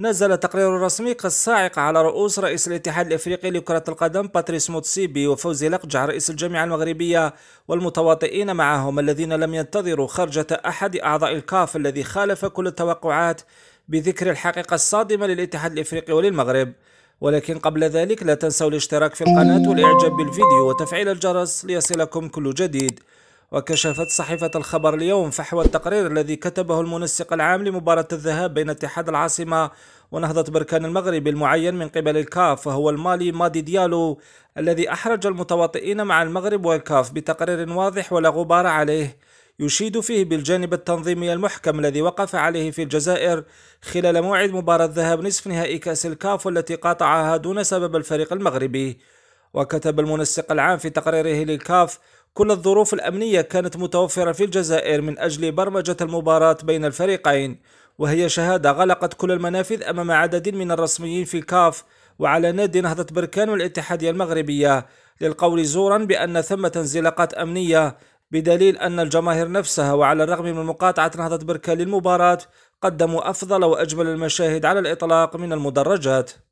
نزل تقرير رسمي كالصاعقة على رؤوس رئيس الاتحاد الافريقي لكرة القدم باتريس موتسيبي وفوزي لقجع رئيس الجامعة المغربية والمتواطئين معهم الذين لم ينتظروا خرجة احد اعضاء الكاف الذي خالف كل التوقعات بذكر الحقيقة الصادمة للاتحاد الافريقي وللمغرب ولكن قبل ذلك لا تنسوا الاشتراك في القناة والاعجاب بالفيديو وتفعيل الجرس ليصلكم كل جديد وكشفت صحيفة الخبر اليوم فحوى التقرير الذي كتبه المنسق العام لمباراة الذهاب بين اتحاد العاصمة ونهضة بركان المغرب المعين من قبل الكاف وهو المالي مادي ديالو الذي أحرج المتواطئين مع المغرب والكاف بتقرير واضح ولا غبار عليه يشيد فيه بالجانب التنظيمي المحكم الذي وقف عليه في الجزائر خلال موعد مباراة ذهاب نصف نهائي كأس الكاف والتي قاطعها دون سبب الفريق المغربي وكتب المنسق العام في تقريره للكاف كل الظروف الأمنية كانت متوفرة في الجزائر من أجل برمجة المباراة بين الفريقين وهي شهادة غلقت كل المنافذ أمام عدد من الرسميين في الكاف وعلى نادي نهضة بركان والاتحادية المغربية للقول زورا بأن ثمة انزلاقات أمنية بدليل أن الجماهير نفسها وعلى الرغم من مقاطعة نهضة بركان للمباراة قدموا أفضل وأجمل المشاهد على الإطلاق من المدرجات